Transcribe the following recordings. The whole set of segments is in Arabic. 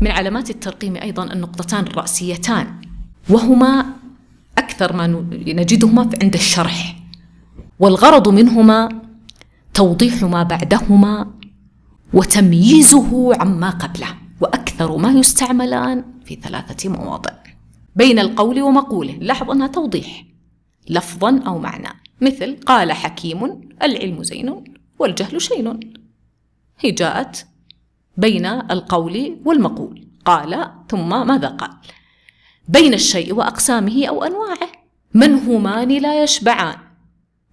من علامات الترقيم أيضا النقطتان الرأسيتان وهما أكثر ما نجدهما عند الشرح والغرض منهما توضيح ما بعدهما وتمييزه عما قبله وأكثر ما يستعملان في ثلاثة مواضع بين القول ومقوله لاحظ أنها توضيح لفظا أو معنى مثل قال حكيم العلم زين والجهل شين هي جاءت بين القول والمقول قال ثم ماذا قال بين الشيء واقسامه او انواعه من همان لا يشبعان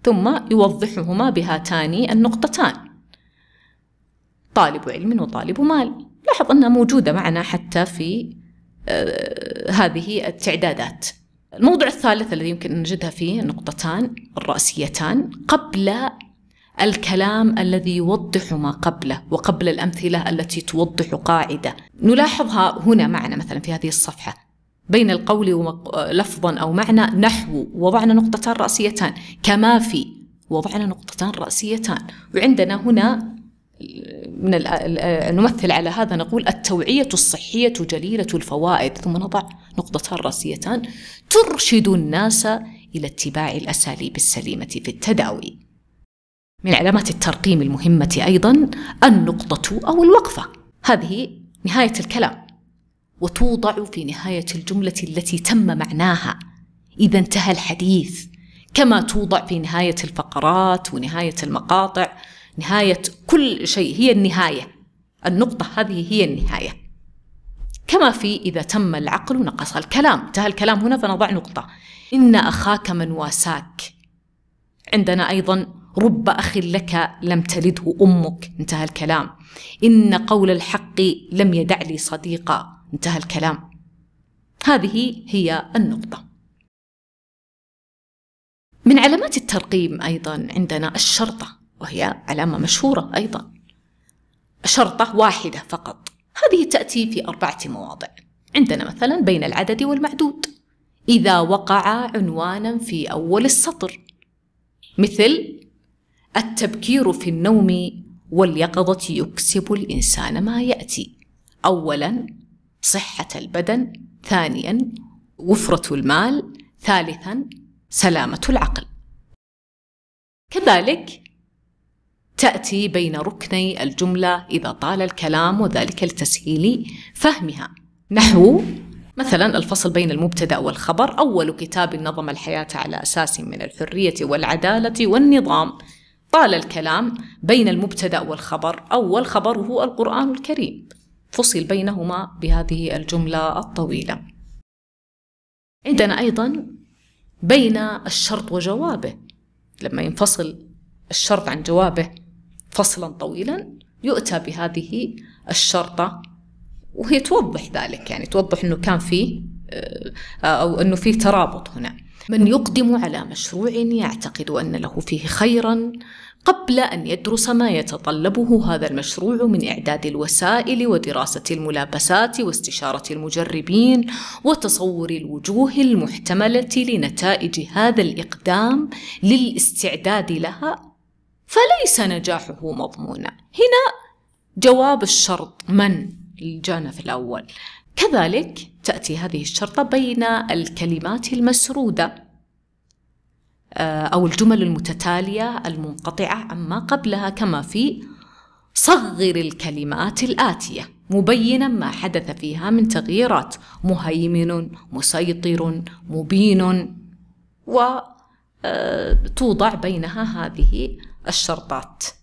ثم يوضحهما بهاتان النقطتان طالب علم وطالب مال لاحظ انها موجوده معنا حتى في آه، هذه التعدادات الموضوع الثالث الذي يمكن أن نجدها فيه النقطتان الرأسيتان قبل الكلام الذي يوضح ما قبله وقبل الامثله التي توضح قاعده نلاحظها هنا معنا مثلا في هذه الصفحه بين القول لفظا أو معنى نحو وضعنا نقطتان رأسيتان كما في وضعنا نقطتان رأسيتان وعندنا هنا من نمثل على هذا نقول التوعية الصحية جليلة الفوائد ثم نضع نقطتان رأسيتان ترشد الناس إلى اتباع الأساليب السليمة في التداوي من علامات الترقيم المهمة أيضا النقطة أو الوقفة هذه نهاية الكلام وتوضع في نهاية الجملة التي تم معناها إذا انتهى الحديث كما توضع في نهاية الفقرات ونهاية المقاطع نهاية كل شيء هي النهاية النقطة هذه هي النهاية كما في إذا تم العقل نقص الكلام انتهى الكلام هنا فنضع نقطة إن أخاك من واساك عندنا أيضا رب أخ لك لم تلده أمك انتهى الكلام إن قول الحق لم يدع لي صديقا انتهى الكلام هذه هي النقطة من علامات الترقيم أيضا عندنا الشرطة وهي علامة مشهورة أيضا شرطة واحدة فقط هذه تأتي في أربعة مواضع عندنا مثلا بين العدد والمعدود إذا وقع عنوانا في أول السطر مثل التبكير في النوم واليقظة يكسب الإنسان ما يأتي أولا صحة البدن ثانيا وفرة المال ثالثا سلامة العقل كذلك تأتي بين ركني الجملة إذا طال الكلام وذلك لتسهيل فهمها نحو مثلا الفصل بين المبتدأ والخبر أول كتاب نظم الحياة على أساس من الحرية والعدالة والنظام طال الكلام بين المبتدا والخبر اول خبر هو القران الكريم فصل بينهما بهذه الجمله الطويله عندنا ايضا بين الشرط وجوابه لما ينفصل الشرط عن جوابه فصلا طويلا يؤتى بهذه الشرطه وهي توضح ذلك يعني توضح انه كان فيه آه، او انه فيه ترابط هنا من يقدم على مشروع يعتقد أن له فيه خيرا قبل أن يدرس ما يتطلبه هذا المشروع من إعداد الوسائل ودراسة الملابسات واستشارة المجربين وتصور الوجوه المحتملة لنتائج هذا الإقدام للاستعداد لها فليس نجاحه مضمونا هنا جواب الشرط من الجانب الأول كذلك تأتي هذه الشرطة بين الكلمات المسرودة آه، أو الجمل المتتالية المنقطعة عما قبلها كما في صغر الكلمات الآتية مبينا ما حدث فيها من تغييرات مهيمن مسيطر مبين وتوضع آه، بينها هذه الشرطات